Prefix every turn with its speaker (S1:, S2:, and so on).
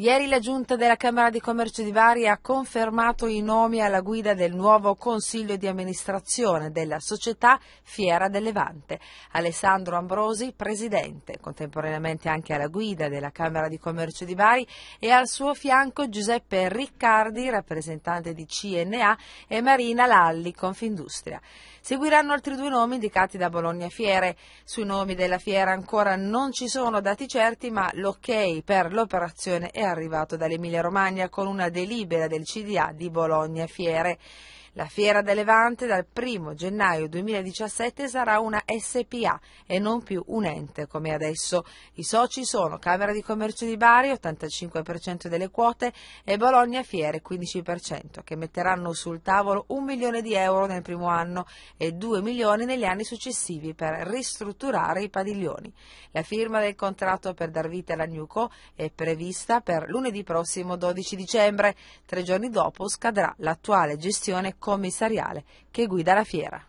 S1: Ieri la giunta della Camera di Commercio di Bari ha confermato i nomi alla guida del nuovo consiglio di amministrazione della società Fiera del Levante. Alessandro Ambrosi, presidente, contemporaneamente anche alla guida della Camera di Commercio di Bari e al suo fianco Giuseppe Riccardi, rappresentante di CNA e Marina Lalli, Confindustria. Seguiranno altri due nomi indicati da Bologna Fiere. Sui nomi della fiera ancora non ci sono dati certi, ma l'ok per l'operazione è arrivato dall'Emilia Romagna con una delibera del CDA di Bologna Fiere. La Fiera del Levante dal 1 gennaio 2017 sarà una SPA e non più un ente come adesso. I soci sono Camera di Commercio di Bari, 85% delle quote, e Bologna Fiere, 15%, che metteranno sul tavolo 1 milione di euro nel primo anno e 2 milioni negli anni successivi per ristrutturare i padiglioni. La firma del contratto per dar vita alla Nuco è prevista per lunedì prossimo 12 dicembre. Tre giorni dopo scadrà l'attuale gestione commissariale che guida la fiera.